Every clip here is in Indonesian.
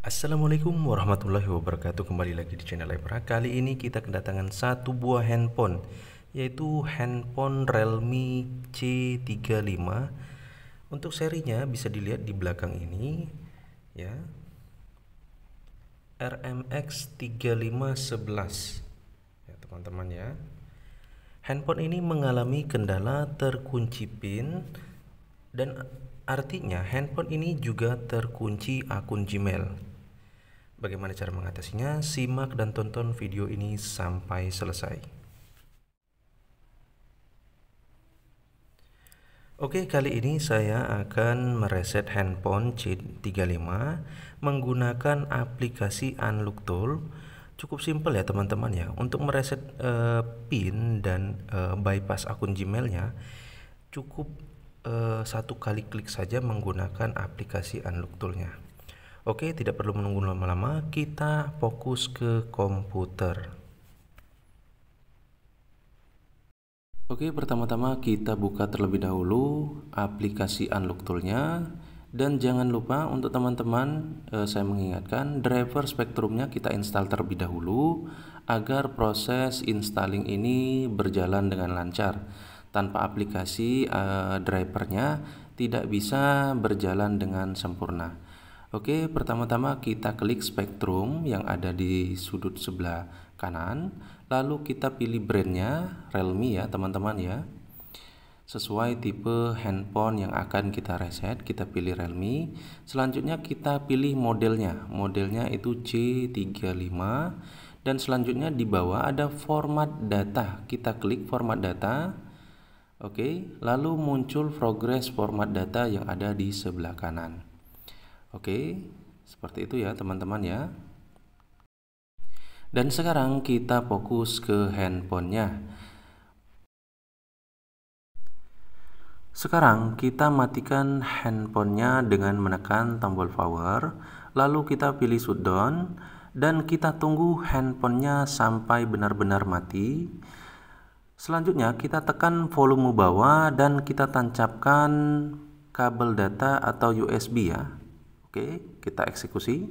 Assalamualaikum warahmatullahi wabarakatuh Kembali lagi di channel Lepra Kali ini kita kedatangan satu buah handphone Yaitu handphone Realme C35 Untuk serinya bisa dilihat di belakang ini ya RMX 3511 ya teman-teman ya handphone ini mengalami kendala terkunci pin dan artinya handphone ini juga terkunci akun Gmail Bagaimana cara mengatasinya? Simak dan tonton video ini sampai selesai. Oke, kali ini saya akan mereset handphone C35 menggunakan aplikasi Unlock Tool. Cukup simpel ya teman-teman ya. Untuk mereset uh, PIN dan uh, bypass akun Gmailnya, cukup uh, satu kali klik saja menggunakan aplikasi Unlock Toolnya. Oke, tidak perlu menunggu lama-lama, kita fokus ke komputer. Oke, pertama-tama kita buka terlebih dahulu aplikasi Unlock Tool-nya dan jangan lupa untuk teman-teman eh, saya mengingatkan driver spektrumnya kita install terlebih dahulu agar proses installing ini berjalan dengan lancar. Tanpa aplikasi eh, drivernya tidak bisa berjalan dengan sempurna. Oke, pertama-tama kita klik spektrum yang ada di sudut sebelah kanan, lalu kita pilih brandnya Realme ya teman-teman ya. Sesuai tipe handphone yang akan kita reset, kita pilih Realme. Selanjutnya kita pilih modelnya, modelnya itu C35 dan selanjutnya di bawah ada format data, kita klik format data. Oke, lalu muncul progress format data yang ada di sebelah kanan. Oke, seperti itu ya teman-teman ya. Dan sekarang kita fokus ke handphonenya. Sekarang kita matikan handphonenya dengan menekan tombol power, lalu kita pilih shutdown, dan kita tunggu handphonenya sampai benar-benar mati. Selanjutnya kita tekan volume bawah dan kita tancapkan kabel data atau USB ya. Oke, kita eksekusi.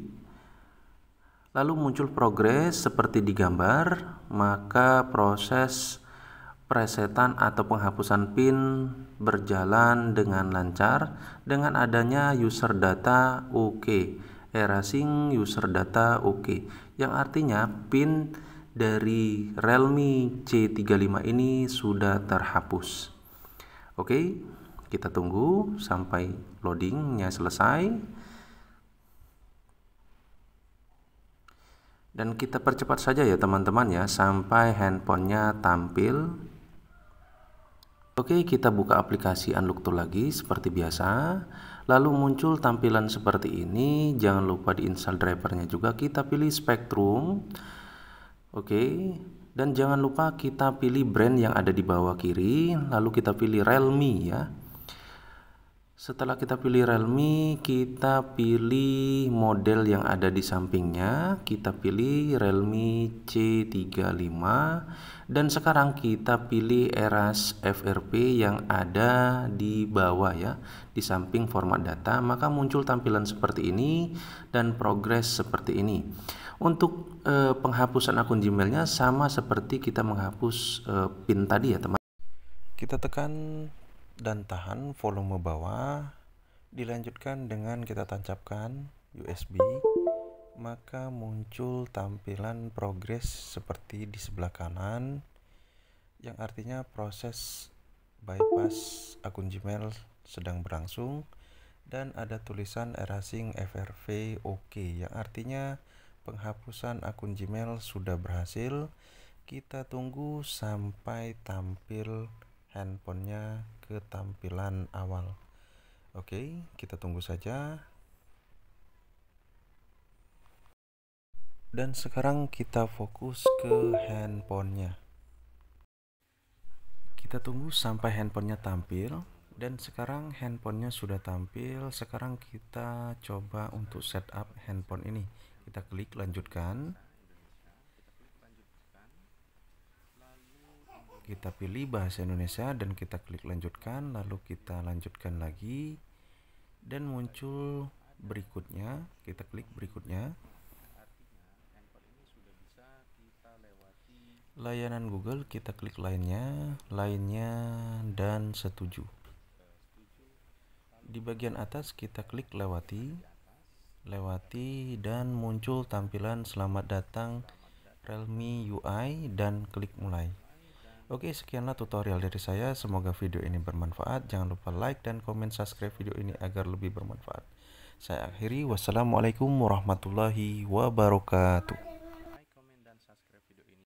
Lalu muncul progres seperti di gambar, maka proses presetan atau penghapusan pin berjalan dengan lancar dengan adanya user data OK, erasing user data OK, yang artinya pin dari Realme C35 ini sudah terhapus. Oke, kita tunggu sampai loadingnya selesai. dan kita percepat saja ya teman-teman ya sampai handphonenya tampil Oke kita buka aplikasi Unlock Tool lagi seperti biasa lalu muncul tampilan seperti ini jangan lupa diinstal drivernya juga kita pilih Spectrum Oke dan jangan lupa kita pilih brand yang ada di bawah kiri lalu kita pilih Realme ya setelah kita pilih Realme, kita pilih model yang ada di sampingnya. Kita pilih Realme C35 dan sekarang kita pilih Eras FRP yang ada di bawah ya, di samping format data, maka muncul tampilan seperti ini dan progres seperti ini. Untuk e, penghapusan akun Gmailnya sama seperti kita menghapus e, PIN tadi ya, teman. Kita tekan dan tahan volume bawah dilanjutkan dengan kita tancapkan USB maka muncul tampilan progres seperti di sebelah kanan yang artinya proses bypass akun Gmail sedang berlangsung dan ada tulisan erasing FRV OK yang artinya penghapusan akun Gmail sudah berhasil kita tunggu sampai tampil handphonenya ke tampilan awal oke kita tunggu saja dan sekarang kita fokus ke handphonenya kita tunggu sampai handphonenya tampil dan sekarang handphonenya sudah tampil sekarang kita coba untuk setup handphone ini kita klik lanjutkan kita pilih bahasa Indonesia dan kita klik lanjutkan lalu kita lanjutkan lagi dan muncul berikutnya kita klik berikutnya layanan Google kita klik lainnya lainnya dan setuju di bagian atas kita klik lewati lewati dan muncul tampilan selamat datang Realme UI dan klik mulai Oke, sekianlah tutorial dari saya. Semoga video ini bermanfaat. Jangan lupa like dan komen subscribe video ini agar lebih bermanfaat. Saya akhiri. Wassalamualaikum warahmatullahi wabarakatuh.